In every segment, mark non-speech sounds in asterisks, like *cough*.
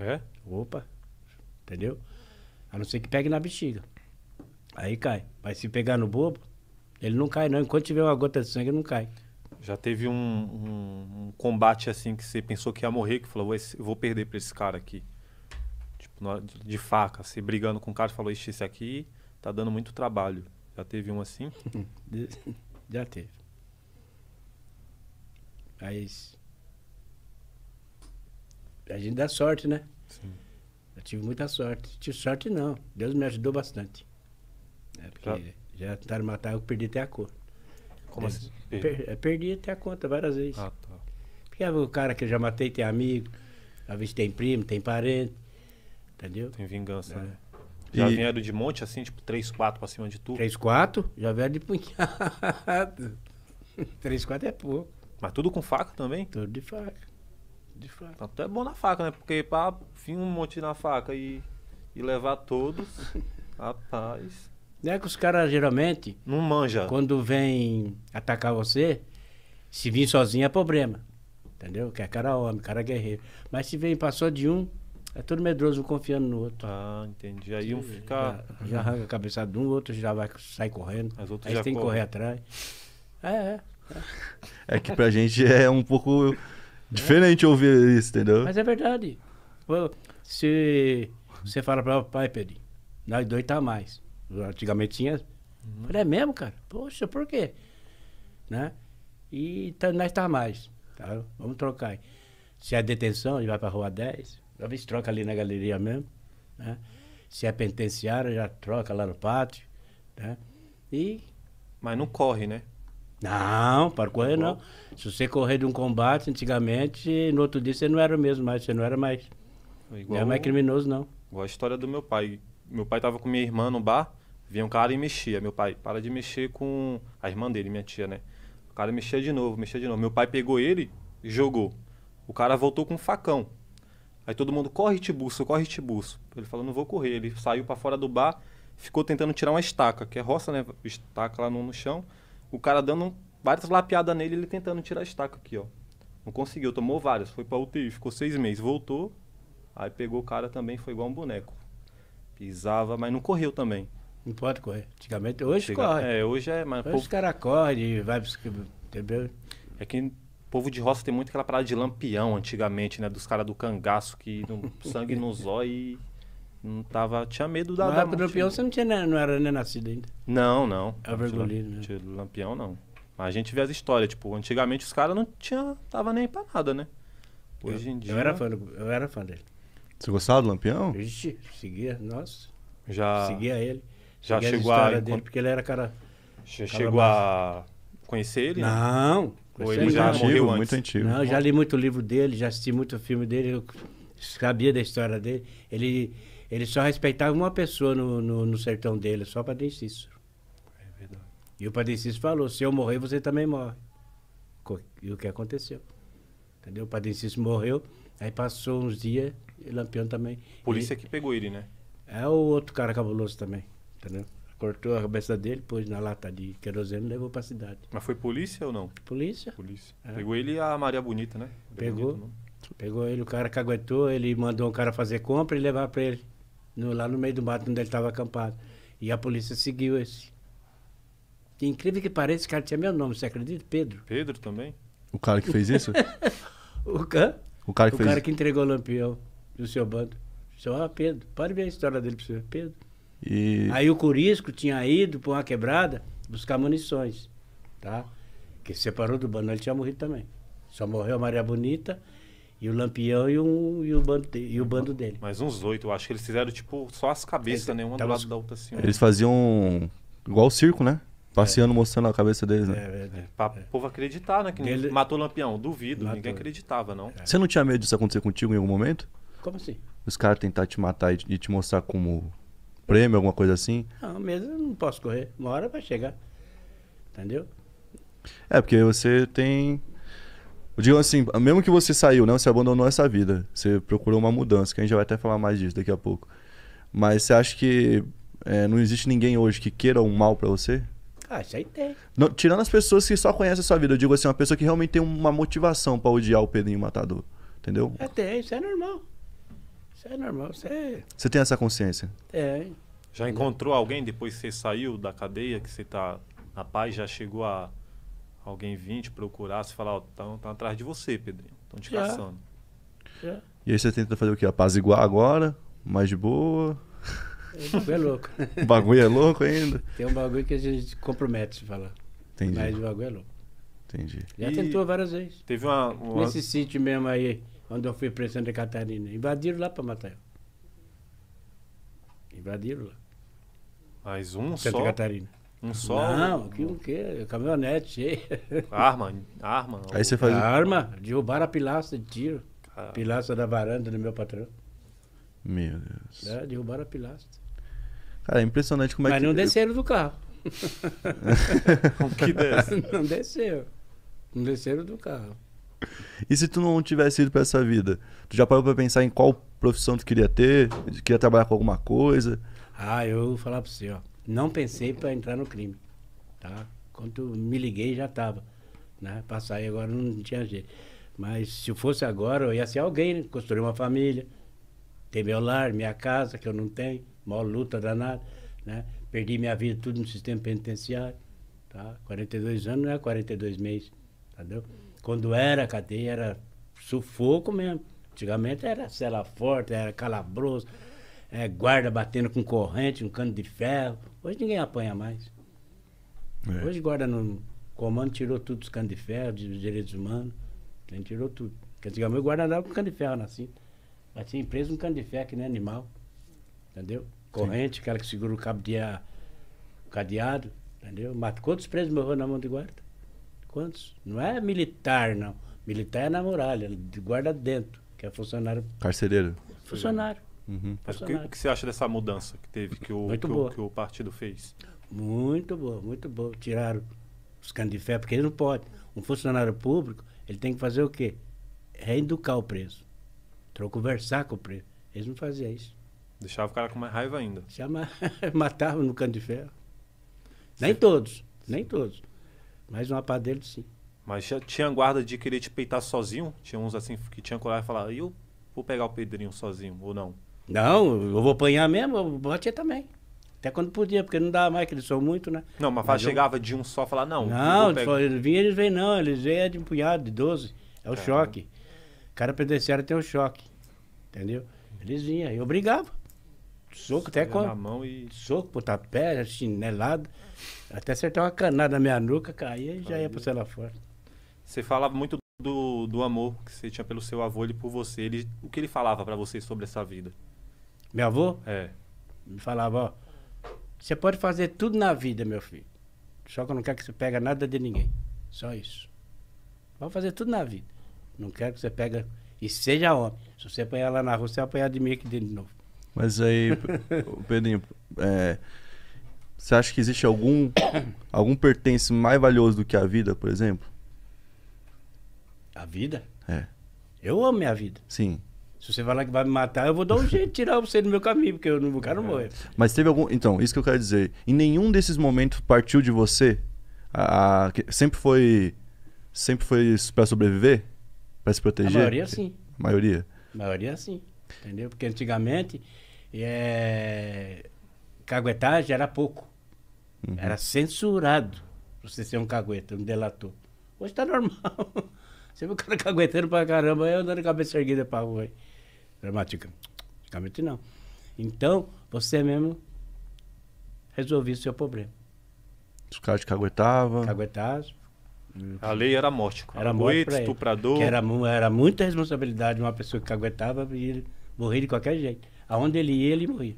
É? Opa. Entendeu? A não ser que pegue na bexiga. Aí cai. Mas se pegar no bobo, ele não cai, não. Enquanto tiver uma gota de sangue, não cai. Já teve um, um, um combate assim que você pensou que ia morrer, que falou, vou perder pra esse cara aqui. Tipo, de, de faca, se assim, brigando com o cara, falou, esse aqui tá dando muito trabalho. Já teve um assim? *laughs* Já teve. Mas a gente dá sorte, né? Sim. Eu tive muita sorte. Tive sorte não. Deus me ajudou bastante. É porque já, já tentaram matar, eu perdi até a cor. Como assim? perdi até a conta várias vezes. Ah, tá. Porque o cara que eu já matei tem amigo, às vezes tem primo, tem parente. Entendeu? Tem vingança, é. né? Já e... vieram de monte assim, tipo 3, 4 pra cima de tudo? 3, 4? Já vieram de punhado. 3, *laughs* 4 é pouco. Mas tudo com faca também? Tudo de faca. De frango. Então, até é bom na faca, né? Porque pra vir um monte na faca e, e levar todos, *laughs* rapaz. Não é que os caras geralmente. Não manja. Quando vem atacar você, se vir sozinho é problema. Entendeu? Que é cara homem, cara guerreiro. Mas se vem passou de um, é todo medroso, confiando no outro. Ah, entendi. Aí um fica. Já, já arranca a cabeça de um, o outro já vai, sai correndo. As outras Aí já tem que correr atrás. É, é, é. *laughs* É que pra gente é um pouco Diferente ouvir isso, entendeu? Mas é verdade. Se você fala para o pai, Pedro, nós dois tá mais. Antigamente tinha. Uhum. Falei, é mesmo, cara? Poxa, por quê? Né? E tá, nós tá mais. Tá? Vamos trocar aí. Se é detenção, ele vai a rua 10. Talvez troca ali na galeria mesmo. Né? Se é penitenciário, já troca lá no pátio. Né? E. Mas não corre, né? Não, parkour tá não. Se você correr de um combate antigamente, no outro dia você não era o mesmo mais, você não era mais. Igual, não é mais criminoso, não. Igual a história do meu pai. Meu pai tava com minha irmã no bar, vinha um cara e mexia. Meu pai, para de mexer com a irmã dele, minha tia, né? O cara mexia de novo, mexia de novo. Meu pai pegou ele e jogou. O cara voltou com um facão. Aí todo mundo, corre, Tibuço, corre, Tibuço. Ele falou, não vou correr. Ele saiu para fora do bar, ficou tentando tirar uma estaca, que é roça, né? Estaca lá no, no chão o cara dando várias lapiadas nele, ele tentando tirar a estaca aqui, ó. Não conseguiu, tomou várias, foi pra UTI, ficou seis meses, voltou, aí pegou o cara também, foi igual um boneco. Pisava, mas não correu também. Não pode correr. Antigamente, hoje Chega, corre. É, hoje é, mas. Hoje os caras correm, vai. Entendeu? É que povo de roça tem muito aquela parada de lampião antigamente, né? Dos caras do cangaço que *laughs* sangue no zóio e não tava, tinha medo da. Mas da, do Lampião você não, tinha, não era nem nascido ainda. Não, não. É o vergulino, né? Lampião não. Mas a gente vê as histórias, tipo, antigamente os caras não tinham. tava nem pra nada, né? Hoje eu, em dia. Eu era, fã, eu era fã dele. Você gostava do Lampião? Ixi, seguia, nossa. Já. Seguia ele. Já seguia chegou a. Dele, porque ele era cara. Já cara chegou a conhecer ele? Não. Né? Ou ele já antigo, morreu antes? Muito antigo. Não, já li muito livro dele, já assisti muito filme dele. Eu sabia da história dele. Ele, ele só respeitava uma pessoa no, no, no sertão dele, só o Padre Cícero. É verdade. E o Padre Cícero falou: se eu morrer, você também morre. E o que aconteceu? Entendeu? O Padre Cícero morreu, aí passou uns dias, e Lampião também. polícia que pegou ele, né? É o outro cara cabuloso também, entendeu? Cortou a cabeça dele, pôs na lata de querosene e levou pra cidade. Mas foi polícia ou não? Polícia. Polícia. É. Pegou ele e a Maria Bonita, né? Maria Pegou. Bonita, Pegou ele, o cara caguetou, ele mandou o cara fazer compra e levar para ele. No, lá no meio do mato onde ele estava acampado. E a polícia seguiu esse. incrível que pareça, esse cara tinha meu nome, você acredita? Pedro. Pedro também? O cara que fez isso? *laughs* o, o cara que o fez... cara que entregou o lampião do seu bando. Seu, ah, Pedro, pode ver a história dele para você, Pedro. E... Aí o Curisco tinha ido para uma quebrada buscar munições, tá? Que separou do bando, ele tinha morrido também. Só morreu a Maria Bonita e o Lampião e o, e o, bando, e o bando dele. Mas uns oito, eu acho que eles fizeram, tipo, só as cabeças, eles, né? Uma do lado da outra, assim. Eles faziam igual o circo, né? Passeando, é. mostrando a cabeça deles, né? É, é, é. Pra é. povo acreditar, né? Que Ele... matou o Lampião. Duvido, matou. ninguém acreditava, não. Você não tinha medo disso acontecer contigo em algum momento? Como assim? Os caras tentar te matar e te mostrar como prêmio, alguma coisa assim? Não, mesmo eu não posso correr. Uma hora vai chegar. Entendeu? É, porque você tem eu digo assim, mesmo que você saiu, não, né, você abandonou essa vida, você procurou uma mudança, que a gente vai até falar mais disso daqui a pouco. Mas você acha que é, não existe ninguém hoje que queira um mal para você? Ah, já tem. tirando as pessoas que só conhecem a sua vida, eu digo assim, uma pessoa que realmente tem uma motivação para odiar o Pedrinho Matador, entendeu? É, tem, isso é normal. Isso é normal, você. É- você tem essa consciência? Tem. É. Já encontrou alguém depois que você saiu da cadeia, que você tá na paz, já chegou a alguém vir te procurar, se falar, estão oh, atrás de você, Pedrinho. Estão te yeah. É. caçando. Yeah. É. E aí você tenta fazer o quê? Apaziguar agora? Mais de boa? É, o bagulho é louco. *laughs* o bagulho é louco ainda? Tem um bagulho que a gente compromete se falar. Entendi. Mas o bagulho é louco. Entendi. Já e tentou várias vezes. Teve uma, uma... Nesse sítio mesmo aí, onde eu fui pra Santa Catarina. Invadiram lá pra matar eu. Invadiram lá. Mais um Santa só? Santa Catarina. Um só? Não, que que quê caminhonete cheia. *laughs* Arma, arma. Aí você faz... Arma, derrubaram a pilastra de tiro. Caramba. Pilastra da varanda do meu patrão. Meu Deus. É, derrubaram a pilastra. Cara, é impressionante como é Mas é que... Mas não desceram do carro. *laughs* que desce? *laughs* Não desceu. Não desceram do carro. E se tu não tivesse ido pra essa vida? Tu já parou pra pensar em qual profissão tu queria ter? queria trabalhar com alguma coisa? Ah, eu vou falar pra você, ó não pensei para entrar no crime, tá? Quando me liguei já estava, né? Para sair agora não tinha jeito. Mas se fosse agora, eu ia ser alguém, né? construir uma família, ter meu lar, minha casa, que eu não tenho, maior luta danada, né? Perdi minha vida tudo no sistema penitenciário, tá? 42 anos não é 42 meses, entendeu? Quando era cadeia, era sufoco mesmo. Antigamente era cela forte, era calabroso, é, guarda batendo com corrente, um cano de ferro. Hoje ninguém apanha mais. É. Hoje guarda no comando tirou tudo dos canos de ferro, dos direitos humanos. Ele tirou tudo. Porque antigamente o guarda andava com cano de ferro na assim. cinta. Mas tinha preso um cano de ferro que nem animal. Entendeu? Corrente, Sim. aquela que segura o cabo de a, cadeado. Entendeu? Mas quantos presos morreram na mão de guarda? Quantos? Não é militar, não. Militar é na muralha, de guarda dentro, que é funcionário. Carcereiro. Funcionário. Uhum. Mas o que, que, você acha dessa mudança que teve, que o, que o, que o, partido fez? Muito boa, muito boa. Tiraram os canos de fé, porque ele não pode. Um funcionário público, ele tem que fazer o quê? Reeducar o preso. conversar com o preso. Eles não faziam isso. Deixava o cara com mais raiva ainda. Chama, *laughs* matava no cano de ferro. Você... Nem todos, nem todos. Mas uma parte sim. Mas já tinha guarda de querer te peitar sozinho? Tinha uns assim que tinha coragem de falar, eu vou pegar o Pedrinho sozinho, ou não? Não, eu vou apanhar mesmo, eu batia também. Até quando podia, porque não dava mais, que eles são muito, né? Não, mas, mas eu... chegava de um só e falava, não. Não, pego... vinham, vinha, eles vêm não, eles vêm é de um punhado, de 12. É o é. choque. Cara penitenciário tem o choque. Entendeu? Eles vinham, eu brigava. Soco até com. Na mão e... Soco, pontapé, chinelado. Até acertar uma canada na minha nuca, caía e já ia pro celular fora. Você falava muito do, do amor que você tinha pelo seu avô e por você. Ele, o que ele falava para você sobre essa vida? Meu avô? É. Me falava, ó, você pode fazer tudo na vida, meu filho. Só que eu não quero que você pega nada de ninguém. Só isso. Pode fazer tudo na vida. Não quero que você pega e seja homem. Se você apanhar lá na rua, você vai apanhar de mim aqui dentro de novo. Mas aí, *laughs* Pedrinho, é, você acha que existe algum algum pertence mais valioso do que a vida, por exemplo? A vida? É. Eu amo minha vida. Sim. Se você falar que vai me matar, eu vou dar um jeito de tirar você do meu caminho, porque eu não quero é. morrer. Mas teve algum. Então, isso que eu quero dizer. Em nenhum desses momentos partiu de você? A, a sempre foi. Sempre foi para sobreviver? Para se proteger? A maioria sim. A maioria? A maioria sim. Entendeu? Porque antigamente. É... Caguetagem era pouco. Uhum. Era censurado você ser um cagueta, um delator. Hoje tá normal. *laughs* Você vê o cara caguetando pra caramba, eu andando cabeça erguida pra rua dramática, Antigamente não. Então, você mesmo resolvia o seu problema. Os caras te caguetavam. Caguetavam. A lei era morte. Era morte Coito, estuprador. Que era, era muita responsabilidade de uma pessoa que caguetava e ele morria de qualquer jeito. Aonde ele ia, ele morria.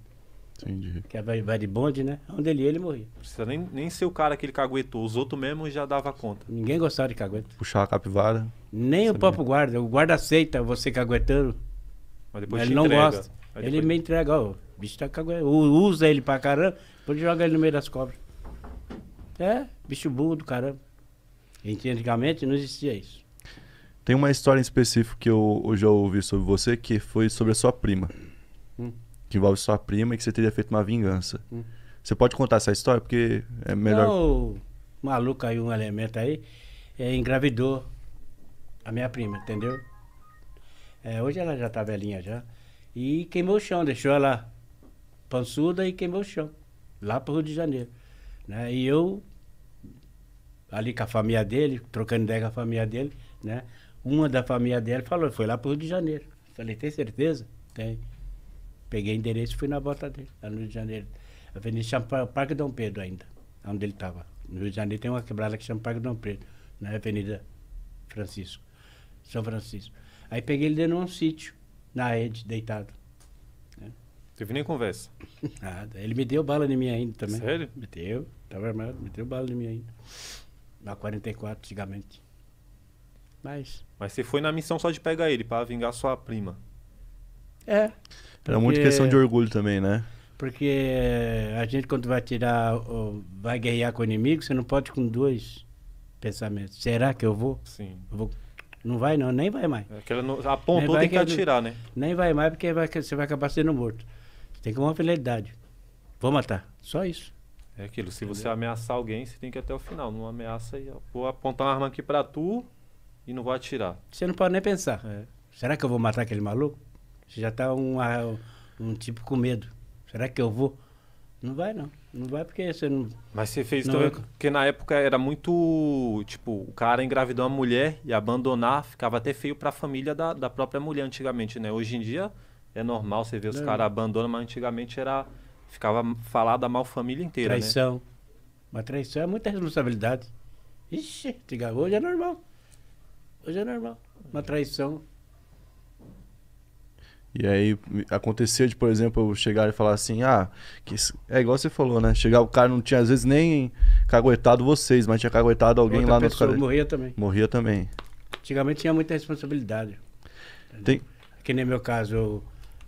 Entendi. Que vai, vai de bonde, né? Onde ele ia, ele morria. Precisa nem, nem ser o cara que ele caguetou. Os outros mesmo já dava conta. Ninguém gostava de cagueta. Puxar a capivara. Nem Sabia. o próprio guarda. O guarda aceita você caguetando. Mas depois ele não gosta. Aí ele depois... me entrega, ó, o bicho tá cagando. Usa ele pra caramba, depois joga ele no meio das cobras. É, bicho burro do caramba. Antigamente não existia isso. Tem uma história em específico que eu, eu já ouvi sobre você, que foi sobre a sua prima. Hum. Que envolve sua prima e que você teria feito uma vingança. Hum. Você pode contar essa história? Porque é melhor. o maluco aí, um elemento aí, é, engravidou a minha prima, entendeu? É, hoje ela já tá velhinha já. E queimou o chão, deixou ela pançuda e queimou o chão. Lá pro Rio de Janeiro. Né? E eu, ali com a família dele, trocando ideia com a família dele, né? Uma da família dele falou, foi lá pro Rio de Janeiro. Falei, tem certeza? Tem. Peguei endereço e fui na volta dele, lá no Rio de Janeiro. A avenida chama Parque Dom Pedro ainda, onde ele estava. No Rio de Janeiro tem uma quebrada que chama Parque Dom Pedro, na Avenida Francisco, São Francisco. Aí peguei ele dentro de um sítio, na rede, deitado. É. Teve nem conversa? Nada. Ele me deu bala em mim ainda também. Sério? Me deu. Tava armado, me deu bala em mim ainda. Na 44, antigamente. Mas... Mas você foi na missão só de pegar ele, para vingar sua prima. É. Era muito questão de orgulho também, né? Porque eh, a gente quando vai tirar, vai guerrear com o inimigo, você não pode com dois pensamentos. Será que eu vou? Sim. Eu vou não vai não, nem vai mais. Aquela não, apontou, tem que, atirar, né? Nem vai mais porque vai, você vai acabar sendo morto. tem que uma finalidade. Vou matar. Só isso. É aquilo, se Entendeu? você ameaçar alguém, você tem que ir até o final. Não ameaça e vou apontar uma arma aqui pra tu e não vou atirar. Você não pode nem pensar. É. Será que eu vou matar aquele maluco? Você já tá um, ah, um tipo com medo. Será que eu vou? Não vai não. Não vai porque você não. Mas você fez não, também. É porque na época era muito. Tipo, o cara engravidou uma mulher e abandonar ficava até feio para a família da, da própria mulher antigamente, né? Hoje em dia é normal você ver os caras abandonam, mas antigamente era. Ficava a mal família inteira. Né? Traição. Né? Uma traição é muita responsabilidade. Ixi, hoje é normal. Hoje é normal. Uma traição. E aí acontecia de, por exemplo, eu chegar e falar assim, ah, que é igual você falou, né? Chegar o cara não tinha às vezes nem caguetado vocês, mas tinha caguetado alguém Outra lá no outro morria também. Morria também. Antigamente tinha muita responsabilidade. Tem... Que nem meu caso, eu,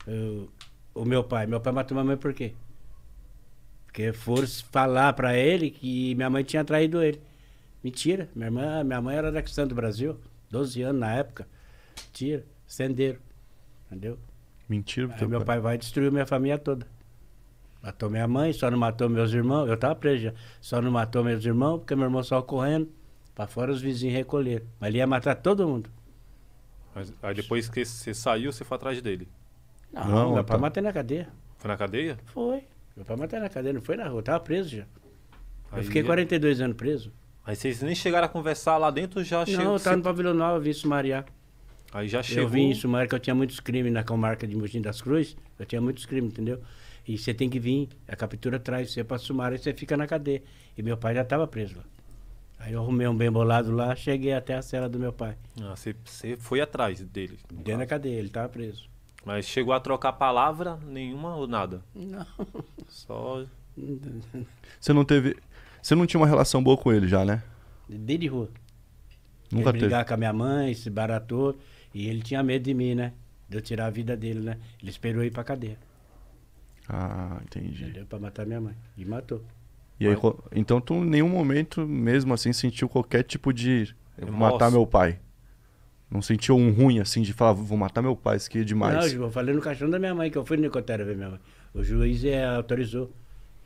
eu, o meu pai. Meu pai matou minha mãe por quê? Porque foram falar para ele que minha mãe tinha traído ele. Mentira. Minha, irmã, minha mãe era da cristã do Brasil, 12 anos na época. Mentira. Sendeiro. Entendeu? Mentira. Aí meu pai. pai vai e destruiu minha família toda. Matou minha mãe, só não matou meus irmãos. Eu tava preso já. Só não matou meus irmãos, porque meu irmão só correndo. Pra fora os vizinhos recolheram. Mas ele ia matar todo mundo. Mas, aí depois que você saiu, você foi atrás dele? Não, não meu tá... pai matei na cadeia. Foi na cadeia? Foi. Meu pai matei na cadeia, não foi na rua. Eu tava preso já. Aí... Eu fiquei 42 é- anos preso. Mas vocês nem chegaram a conversar lá dentro já? Não, eu tava no Pavilhão Nova, isso Mariá. Aí já chegou. Eu vi em que eu tinha muitos crimes na comarca de Mogi das Cruzes, eu tinha muitos crimes, entendeu? E você tem que vir, a captura traz você para Sumaré, você fica na cadeia. E meu pai já estava preso lá. Aí eu arrumei um bem bolado lá, cheguei até a cela do meu pai. Ah, você, você foi atrás dele? Dentro da cadeia, ele estava preso. Mas chegou a trocar palavra nenhuma ou nada? Não. *laughs* Só. *laughs* Você não teve. Você não tinha uma relação boa com ele já, né? Desde rua. Nunca Quer teve. brigar com a minha mãe, se baratou. E ele tinha medo de mim, né? De eu tirar a vida dele, né? Ele esperou eu ir pra cadeia. Ah, entendi. Entendeu? Pra matar minha mãe. E matou. E aí, então tu em nenhum momento, mesmo assim, sentiu qualquer tipo de eu matar meu pai? Não sentiu um ruim assim de falar, vou matar meu pai, isso aqui é demais. Não, eu falei no caixão da minha mãe que eu fui no Nicotério ver minha mãe. O juiz é, autorizou.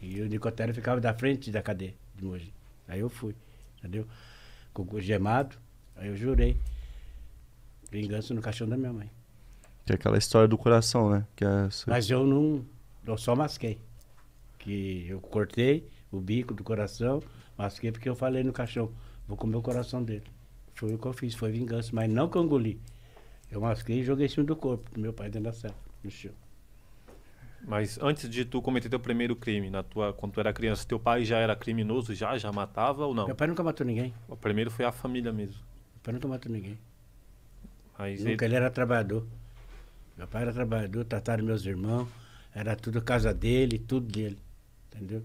E o Nicotério ficava da frente da cadeia de hoje. Aí eu fui, entendeu? Com o gemado, aí eu jurei. Vingança no caixão da minha mãe. Que é aquela história do coração, né? Que é... Mas eu não. Eu só masquei. Que eu cortei o bico do coração, masquei porque eu falei no caixão, vou comer o coração dele. Foi o que eu fiz, foi vingança, mas não que eu engoli. Eu masquei e joguei em cima do corpo do meu pai dentro da cela, no chão. Mas antes de tu cometer teu primeiro crime, na tua, quando tu era criança, teu pai já era criminoso, já, já matava ou não? Meu pai nunca matou ninguém. O primeiro foi a família mesmo. Meu pai nunca matou ninguém. Aí Nunca, ele... ele era trabalhador. Meu pai era trabalhador, trataram meus irmãos, era tudo casa dele, tudo dele, entendeu?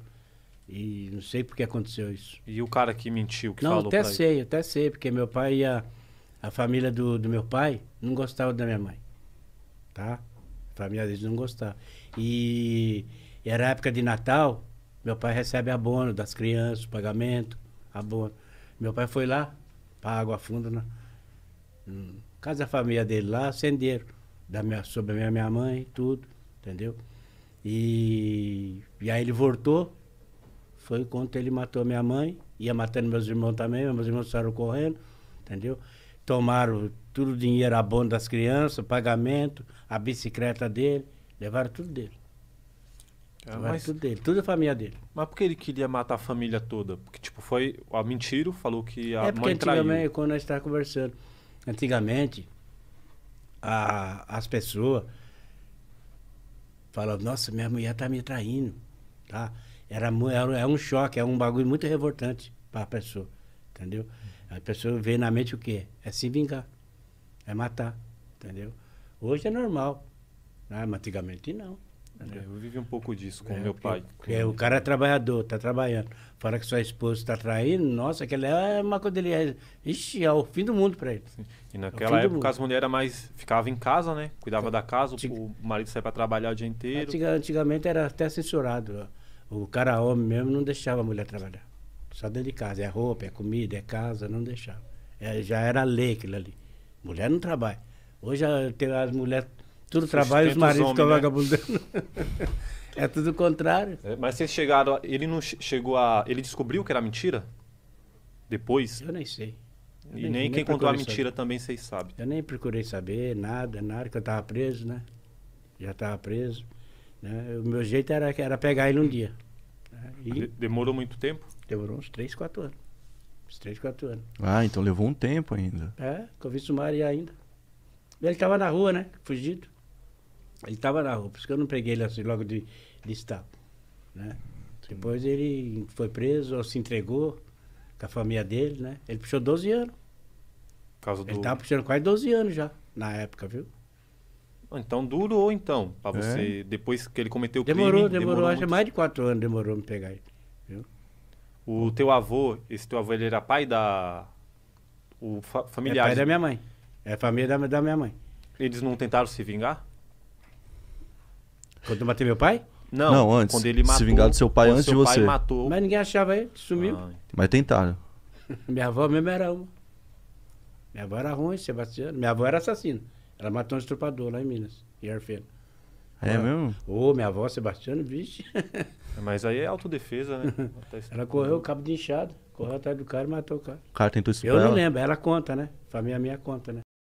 E não sei por que aconteceu isso. E o cara que mentiu, que não, falou Não, até sei, ele? até sei, porque meu pai ia... A família do, do meu pai não gostava da minha mãe, tá? A família deles não gostava. E, e era época de Natal, meu pai recebe abono das crianças, pagamento, abono. Meu pai foi lá, água a fundo, né? hum casa da família dele lá, acenderam, da minha, sobre a minha, minha mãe, tudo, entendeu? E, e aí ele voltou, foi quando ele matou minha mãe, ia matando meus irmãos também, meus irmãos saíram correndo, entendeu? Tomaram tudo o dinheiro a abono das crianças, pagamento, a bicicleta dele, levaram tudo dele. Ah, mas... tudo dele, tudo a família dele. Mas por que ele queria matar a família toda? Porque, tipo, foi a mentira, falou que a é mãe traiu. É porque antigamente, quando gente estávamos conversando, Antigamente, a, as pessoas falavam, nossa, minha mulher está me traindo, tá? Era, era, é um choque, é um bagulho muito revoltante para a pessoa, entendeu? A pessoa vê na mente o quê? É se vingar, é matar, entendeu? Hoje é normal, né? mas antigamente não. É, eu vivi um pouco disso com é, meu pai. É, é, o cara é trabalhador, tá trabalhando. Fala que sua esposa está traindo, nossa, aquela é uma coisa dele. É, ixi, é o fim do mundo para ele. Sim. E é naquela época as mulheres mais ficavam em casa, né? Cuidava da casa, Antig... o marido saía para trabalhar o dia inteiro. Antiga, antigamente era até censurado. O cara homem mesmo não deixava a mulher trabalhar. Só dentro de casa. É roupa, é comida, é casa, não deixava. É, já era lei aquilo ali. Mulher não trabalha. Hoje eh, tem as mulheres tudo trabalho os maridos estão né? vagabundando. *laughs* é tudo o contrário. É, mas vocês chegaram. ele não chegou a. Ele descobriu que era mentira? Depois? Eu nem sei. Eu e nem, nem quem contou a mentira saber. também vocês sabem. Eu nem procurei saber nada, nada, que eu estava preso, né? Já estava preso. Né? O meu jeito era, era pegar ele um dia. Né? E... Demorou muito tempo? Demorou uns 3, 4 anos. Uns 3, 4 anos. Ah, então levou um tempo ainda. É, que eu vi sumário ainda. Ele estava na rua, né? Fugido. Ele estava na rua, por isso que eu não peguei ele assim logo de, de estado, né? Depois ele foi preso, ou se entregou com a família dele, né? Ele puxou 12 anos. Caso do... Ele estava puxando quase 12 anos já, na época, viu? Então durou, então, para é. você... É. Depois que ele cometeu o crime... Demorou, demorou. Acho muito... mais de 4 anos demorou me pegar ele, viu? O teu avô, esse teu avô, ele era pai da... O fa familiar... É pai da minha mãe. É a família da, da minha mãe. Eles não tentaram se vingar? Quando eu matei meu pai? Não, não antes. Quando ele matou, se vingar do seu pai antes seu de pai você. Matou... Mas ninguém achava ele, sumiu. Ah, Mas tentaram. *laughs* Minha avó mesmo era uma. Minha avó era ruim, Sebastiano. Minha avó era assassina. Ela matou um estrupador lá em Minas, em Arfeno. É Ela... mesmo? Ô, oh, minha avó, Sebastiano, vixe. *laughs* Mas aí é autodefesa, né? Ela correu o cabo de inchado, correu atrás do cara e matou o cara. O cara tentou estuprar Eu não lembro, ela conta, né? Família minha conta, né?